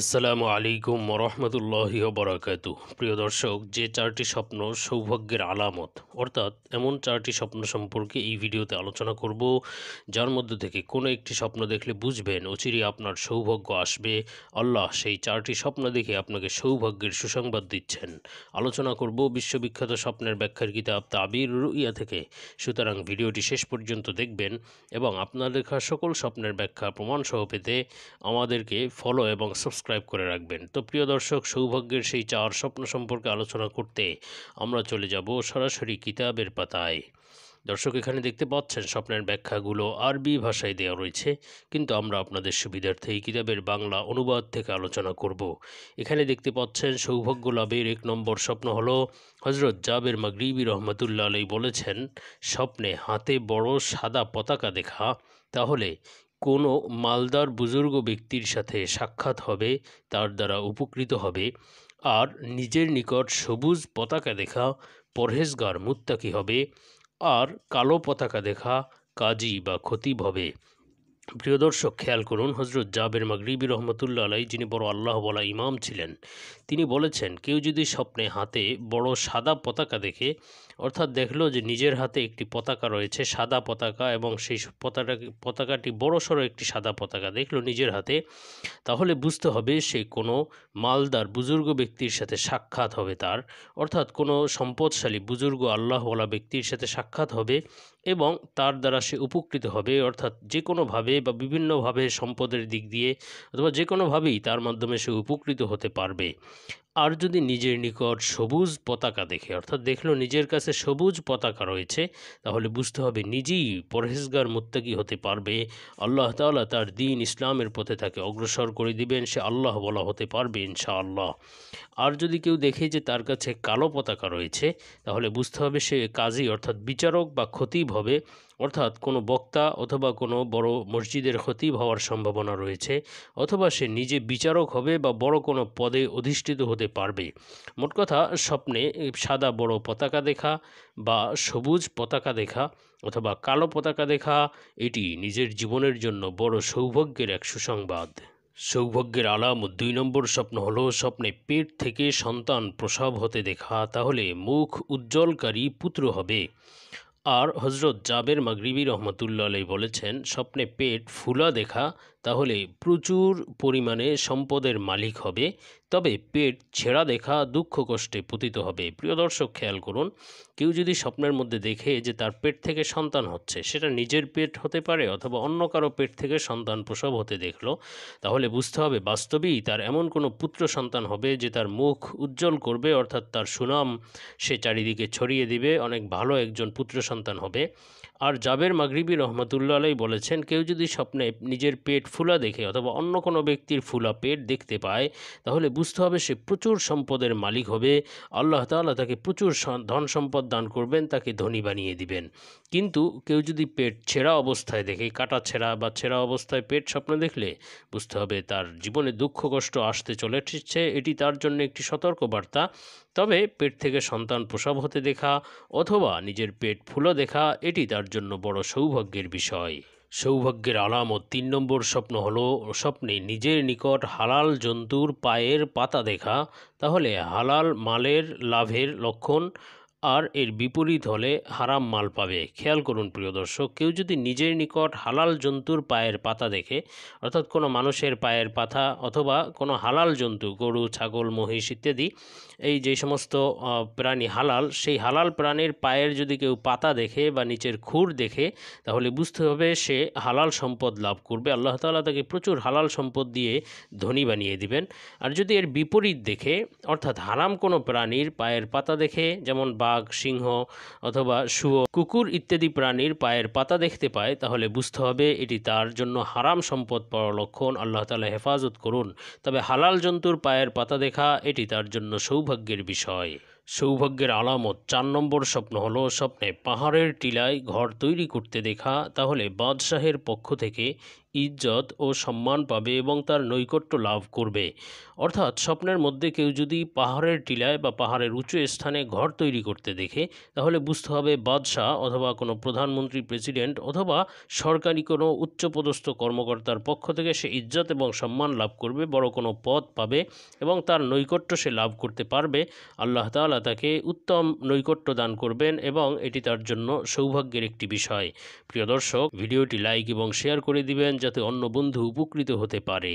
আসসালামু আলাইকুম রহমতুল্লাহ বরাকাতু প্রিয় দর্শক যে চারটি স্বপ্ন সৌভাগ্যের আলামত অর্থাৎ এমন চারটি স্বপ্ন সম্পর্কে এই ভিডিওতে আলোচনা করব যার মধ্যে থেকে কোনো একটি স্বপ্ন দেখলে বুঝবেন অচিরি আপনার সৌভাগ্য আসবে আল্লাহ সেই চারটি স্বপ্ন দেখে আপনাকে সৌভাগ্যের সুসংবাদ দিচ্ছেন আলোচনা করব বিশ্ববিখ্যাত স্বপ্নের ব্যাখ্যার কিতাব তাবির রুইয়া থেকে সুতরাং ভিডিওটি শেষ পর্যন্ত দেখবেন এবং আপনার লেখা সকল স্বপ্নের ব্যাখ্যা প্রমাণসহ পেতে আমাদেরকে ফলো এবং সাবস্ক্রাইব সাবস্ক্রাইব করে রাখবেন তো প্রিয় দর্শক সৌভাগ্যের সেই চার স্বপ্ন সম্পর্কে আলোচনা করতে আমরা চলে যাব সরাসরি কিতাবের পাতায় দর্শক এখানে দেখতে পাচ্ছেন স্বপ্নের ব্যাখ্যাগুলো আরবি ভাষায় দেওয়া রয়েছে কিন্তু আমরা আপনাদের সুবিধার্থে এই কিতাবের বাংলা অনুবাদ থেকে আলোচনা করব এখানে দেখতে পাচ্ছেন সৌভাগ্য লাভের এক নম্বর স্বপ্ন হল হজরত জাবের মাগরিবি রহমতুল্লা আলাই বলেছেন স্বপ্নে হাতে বড় সাদা পতাকা দেখা তাহলে কোনো মালদার বুজুর্গ ব্যক্তির সাথে সাক্ষাৎ হবে তার দ্বারা উপকৃত হবে আর নিজের নিকট সবুজ পতাকা দেখা পরহেজগার মুত্তাকি হবে আর কালো পতাকা দেখা কাজী বা খতিব হবে প্রিয় দর্শক খেয়াল করুন হজরত জাবের মাগরিবি রহমতুল্লা আলাই যিনি বড় আল্লাহ বলা ইমাম ছিলেন তিনি বলেছেন কেউ যদি স্বপ্নে হাতে বড় সাদা পতাকা দেখে অর্থাৎ দেখলো যে নিজের হাতে একটি পতাকা রয়েছে সাদা পতাকা এবং সেই পতাকা পতাকাটি বড়সড় একটি সাদা পতাকা দেখলো নিজের হাতে তাহলে বুঝতে হবে সে কোনো মালদার বুজুর্গ ব্যক্তির সাথে সাক্ষাৎ হবে তার অর্থাৎ কোনো সম্পদশালী বুজুর্গ আল্লাহওয়ালা ব্যক্তির সাথে সাক্ষাৎ হবে এবং তার দ্বারা সে উপকৃত হবে অর্থাৎ যে কোনোভাবে বা বিভিন্নভাবে সম্পদের দিক দিয়ে অথবা যে কোনোভাবেই তার মাধ্যমে সে উপকৃত হতে পারবে আর যদি নিজের নিকট সবুজ পতাকা দেখে অর্থাৎ দেখলো নিজের কাছে সবুজ পতাকা রয়েছে তাহলে বুঝতে হবে নিজেই পরহেজগার মোত্তাকি হতে পারবে আল্লাহ তালা তার দিন ইসলামের পথে তাকে অগ্রসর করে দিবেন সে আল্লাহ বলা হতে পারবে ইনশা আল্লাহ আর যদি কেউ দেখে যে তার কাছে কালো পতাকা রয়েছে তাহলে বুঝতে হবে সে কাজী অর্থাৎ বিচারক বা খতিব হবে অর্থাৎ কোনো বক্তা অথবা কোনো বড় মসজিদের খতিব হওয়ার সম্ভাবনা রয়েছে অথবা সে নিজে বিচারক হবে বা বড় কোনো পদে অধিষ্ঠিত হতে পারবে মোট কথা স্বপ্নে সাদা বড় পতাকা দেখা বা সবুজ পতাকা দেখা অথবা কালো পতাকা দেখা এটি নিজের জীবনের জন্য বড় সৌভাগ্যের এক সুসংবাদ সৌভাগ্যের আলাম দুই নম্বর স্বপ্ন হল স্বপ্নে পেট থেকে সন্তান প্রসব হতে দেখা তাহলে মুখ উজ্জ্বলকারী পুত্র হবে আর হজরত জাবের মাগরিবি রহমতুল্লা আলাই বলেছেন স্বপ্নে পেট ফুলা দেখা তাহলে প্রচুর পরিমাণে সম্পদের মালিক হবে তবে পেট ছেঁড়া দেখা দুঃখ কষ্টে পতিত হবে প্রিয় দর্শক খেয়াল করুন কেউ যদি স্বপ্নের মধ্যে দেখে যে তার পেট থেকে সন্তান হচ্ছে সেটা নিজের পেট হতে পারে অথবা অন্য কারো পেট থেকে সন্তান প্রসব হতে দেখলো তাহলে বুঝতে হবে বাস্তবেই তার এমন কোনো পুত্র সন্তান হবে যে তার মুখ উজ্জ্বল করবে অর্থাৎ তার সুনাম সে চারিদিকে ছড়িয়ে দিবে অনেক ভালো একজন পুত্র সন্তান হবে আর জাবের মাগরিবি রহমতুল্লা আলাই বলেছেন কেউ যদি স্বপ্নে নিজের পেট ফুলা দেখে অথবা অন্য কোনো ব্যক্তির ফুলা পেট দেখতে পায় তাহলে বুঝতে হবে সে প্রচুর সম্পদের মালিক হবে আল্লাহ তাআলা তাকে প্রচুর ধন সম্পদ দান করবেন তাকে ধনী বানিয়ে দিবেন কিন্তু কেউ যদি পেট ছেঁড়া অবস্থায় দেখে কাটা ছেঁড়া বা ছেঁড়া অবস্থায় পেট স্বপ্ন দেখলে বুঝতে হবে তার জীবনে দুঃখ কষ্ট আসতে চলেছে এটি তার জন্য একটি সতর্ক বার্তা তবে পেট থেকে সন্তান প্রসব হতে দেখা অথবা নিজের পেট ফুলো দেখা এটি তার জন্য বড় সৌভাগ্যের বিষয় সৌভাগ্যের আলামত তিন নম্বর স্বপ্ন হলো স্বপ্নে নিজের নিকট হালাল জন্তুর পায়ের পাতা দেখা তাহলে হালাল মালের লাভের লক্ষণ আর এর বিপরীত হলে হারাম মাল পাবে খেয়াল করুন প্রিয় দর্শক কেউ যদি নিজের নিকট হালাল জন্তুর পায়ের পাতা দেখে অর্থাৎ কোনো মানুষের পায়ের পাতা অথবা কোনো হালাল জন্তু গরু ছাগল মহিষ ইত্যাদি এই যে সমস্ত প্রাণী হালাল সেই হালাল প্রাণীর পায়ের যদি কেউ পাতা দেখে বা নিচের খুর দেখে তাহলে বুঝতে হবে সে হালাল সম্পদ লাভ করবে আল্লাহ তালা তাকে প্রচুর হালাল সম্পদ দিয়ে ধনী বানিয়ে দিবেন আর যদি এর বিপরীত দেখে অর্থাৎ হারাম কোনো প্রাণীর পায়ের পাতা দেখে যেমন বা বাঘ সিংহ অথবা শুয়ো কুকুর ইত্যাদি প্রাণীর পায়ের পাতা দেখতে পায় তাহলে বুঝতে হবে এটি তার জন্য হারাম সম্পদ পাওয়ার লক্ষণ আল্লাহ তালা হেফাজত করুন তবে হালাল জন্তুর পায়ের পাতা দেখা এটি তার জন্য সৌভাগ্যের বিষয় সৌভাগ্যের আলামত চার নম্বর স্বপ্ন হল স্বপ্নে পাহাড়ের টিলায় ঘর তৈরি করতে দেখা তাহলে বাদশাহের পক্ষ থেকে ইজ্জত ও সম্মান পাবে এবং তার নৈকট্য লাভ করবে অর্থাৎ স্বপ্নের মধ্যে কেউ যদি পাহাড়ের টিলায় বা পাহাড়ের উঁচু স্থানে ঘর তৈরি করতে দেখে তাহলে বুঝতে হবে বাদশাহ অথবা কোনো প্রধানমন্ত্রী প্রেসিডেন্ট অথবা সরকারি কোনো উচ্চপদস্থ কর্মকর্তার পক্ষ থেকে সে ইজ্জত এবং সম্মান লাভ করবে বড় কোনো পদ পাবে এবং তার নৈকট্য সে লাভ করতে পারবে আল্লাহ তালা তাকে উত্তম নৈকট্য দান করবেন এবং এটি তার জন্য সৌভাগ্যের একটি বিষয় প্রিয় দর্শক ভিডিওটি লাইক এবং শেয়ার করে দিবেন যাতে অন্য বন্ধু উপকৃত হতে পারে